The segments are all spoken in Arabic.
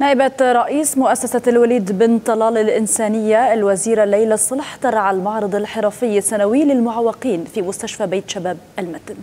نائبة رئيس مؤسسة الوليد بن طلال الإنسانية الوزيرة ليلى الصلح ترعى المعرض الحرفي السنوي للمعوقين في مستشفى بيت شباب المتن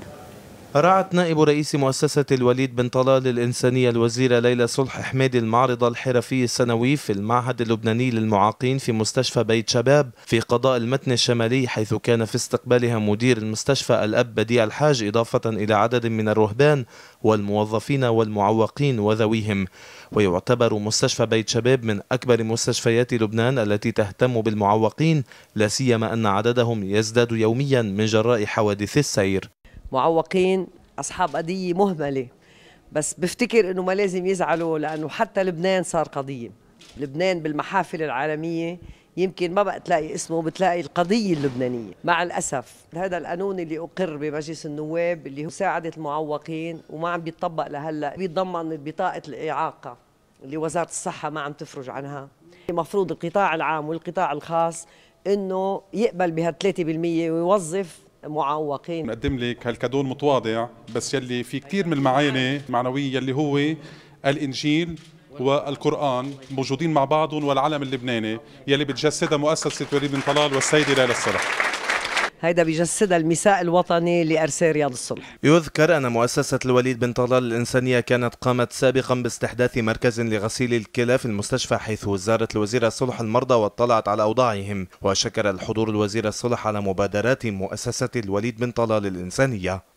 رعت نائب رئيس مؤسسة الوليد بن طلال الإنسانية الوزيرة ليلى صلح حميد المعرض الحرفي السنوي في المعهد اللبناني للمعاقين في مستشفى بيت شباب في قضاء المتن الشمالي حيث كان في استقبالها مدير المستشفى الأب بديع الحاج إضافة إلى عدد من الرهبان والموظفين والمعوقين وذويهم ويعتبر مستشفى بيت شباب من أكبر مستشفيات لبنان التي تهتم بالمعوقين لا سيما أن عددهم يزداد يوميا من جراء حوادث السير معوقين اصحاب قضيه مهمله بس بفتكر انه ما لازم يزعلوا لانه حتى لبنان صار قضيه لبنان بالمحافل العالميه يمكن ما بقى تلاقي اسمه بتلاقي القضية اللبنانية مع الأسف هذا القانون اللي أقر بمجلس النواب اللي هو مساعدة المعوقين وما عم بيطبق لهلا بيتضمن بطاقة الإعاقة اللي وزارة الصحة ما عم تفرج عنها المفروض القطاع العام والقطاع الخاص انه يقبل بها 3% ويوظف معوقين نقدم لك هالكادو المتواضع بس يلي في كثير من المعاني المعنويه يلي هو الانجيل والقرآن موجودين مع بعضهم والعلم اللبناني يلي بتجسدها مؤسسة وليد بن طلال والسيدة ليلى الصلاح هيدا بيجسدها المساء الوطني لأرسال رياض الصلح يذكر أن مؤسسة الوليد بن طلال الإنسانية كانت قامت سابقا باستحداث مركز لغسيل الكلى في المستشفى حيث زارت الوزيرة صلح المرضى واطلعت على أوضاعهم وشكر الحضور الوزيرة صلح على مبادرات مؤسسة الوليد بن طلال الإنسانية